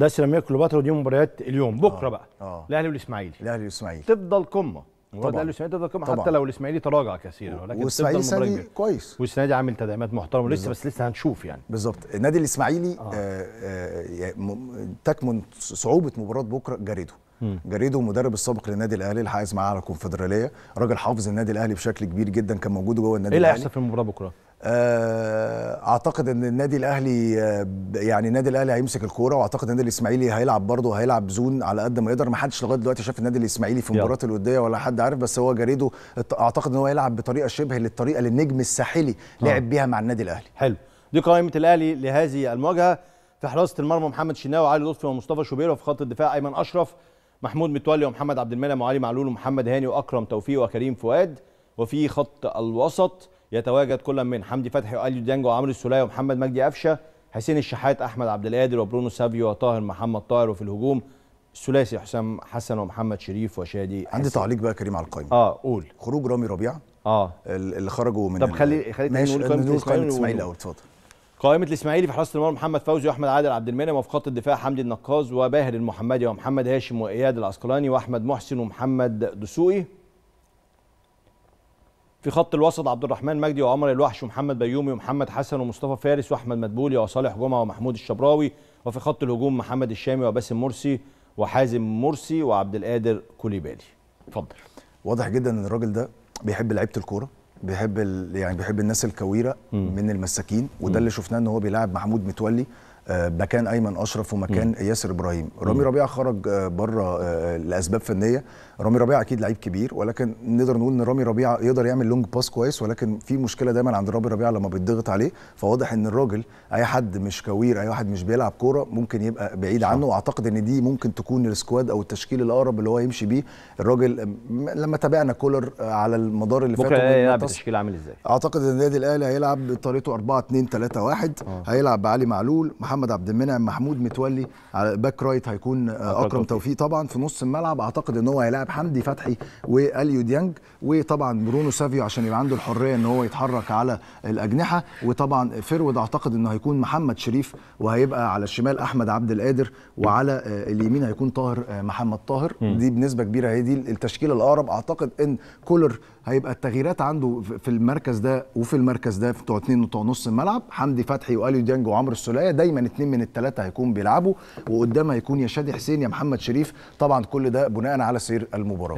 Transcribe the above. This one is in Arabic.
ده سيراميكا كليوباترا ودي مباريات اليوم بكره آه. بقى آه. الاهلي والاسماعيلي الاهلي والاسماعيلي تفضل قمه طبعا الاهلي والاسماعيلي تفضل قمه حتى لو الاسماعيلي تراجع كثيرا آه، ولكن والاسماعيلي السنه دي كويس والسنه دي عامل تدعيمات محترمه لسه بس لسه هنشوف يعني بالظبط النادي الاسماعيلي آه. آه آه تكمن صعوبه مباراه بكره جاريدو جريدو المدرب السابق للنادي الاهلي الحائز معاه على الكونفدراليه راجل حافظ النادي الاهلي بشكل كبير جدا كان موجود جوه النادي الاهلي ايه اللي هيحصل في المباراه بكره آه، اعتقد ان النادي الاهلي آه، يعني النادي الاهلي هيمسك الكوره واعتقد النادي الاسماعيلي هيلعب برضه هيلعب زون على قد ما يقدر ما حدش لغايه دلوقتي شاف النادي الاسماعيلي في المباراه الوديه ولا حد عارف بس هو جريده اعتقد ان هو هيلعب بطريقه شبه للطريقه اللي النجم الساحلي آه. لعب بيها مع النادي الاهلي حلو دي قائمه الاهلي لهذه المواجهه في حراسه المرمى محمد شناوي وعلي لطفي ومصطفى شوبير وفي خط الدفاع ايمن اشرف محمود متولي ومحمد عبد المنعم وعلي معلول ومحمد هاني واكرم توفيق وكريم فؤاد وفي خط الوسط يتواجد كل من حمدي فتحي واليو ديانج وعمرو السوليه ومحمد مجدي قفشه حسين الشحات احمد عبد القادر وبرونو سافيو وطاهر محمد طاهر وفي الهجوم الثلاثي حسام حسن ومحمد شريف وشادي عندي تعليق بقى كريم على القائمه اه قول خروج رامي ربيع اه اللي خرجوا من طب خلي خلي ماشي نقول قائمه الاسماعيلي الاول اتفضل قائمة الإسماعيلي في حراسة المرمى محمد فوزي وأحمد عادل عبد المنعم وفي خط الدفاع حمدي النقاز وباهر المحمدي ومحمد هاشم وإياد العسقلاني وأحمد محسن ومحمد دسوقي في خط الوسط عبد الرحمن مجدي وعمر الوحش ومحمد بيومي ومحمد حسن ومصطفى فارس واحمد مدبولي وصالح جمعه ومحمود الشبراوي وفي خط الهجوم محمد الشامي وباسم مرسي وحازم مرسي وعبد القادر كوليبالي اتفضل واضح جدا ان الراجل ده بيحب لعيبه الكوره بيحب يعني بيحب الناس الكويره من المساكين وده اللي شفناه ان هو بيلاعب محمود متولي آه، مكان ايمن اشرف ومكان ياسر ابراهيم رامي ربيعه خرج آه، بره آه، لاسباب فنيه رامي ربيعه اكيد لعيب كبير ولكن نقدر نقول ان رامي ربيعه يقدر يعمل لونج باس كويس ولكن في مشكله دايما عند رامي ربيعه لما بيتضغط عليه فواضح ان الراجل اي حد مش كوير اي واحد مش بيلعب كوره ممكن يبقى بعيد عنه واعتقد ان دي ممكن تكون السكواد او التشكيل الاقرب اللي هو يمشي بيه الراجل لما تابعنا كولر على المدار اللي فات بكره هيلعب التشكيل عامل ازاي اعتقد ان النادي الاهلي هيلعب بطريقته 4 2 3 1 هيلعب بعلي معلول محمد محمد عبد المنعم محمود متولي على باك رايت هيكون آه، اكرم توفيق طبعا في نص الملعب اعتقد ان هو هيلاعب حمدي فتحي واليو ديانج وطبعا برونو سافيو عشان يبقى عنده الحريه ان هو يتحرك على الاجنحه وطبعا فيرود اعتقد انه هيكون محمد شريف وهيبقى على الشمال احمد عبد القادر وعلى آه، اليمين هيكون طاهر آه، محمد طاهر دي بنسبه كبيره هي دي التشكيله الاقرب اعتقد ان كولر هيبقى التغييرات عنده في المركز ده وفي المركز ده بتوع اثنين بتوع نص الملعب حمدي فتحي واليو ديانج وعمرو السوليه دايما اثنين من الثلاثه هيكون بيلعبوا وقدام هيكون يا شادي حسين يا محمد شريف طبعا كل ده بناء على سير المباراه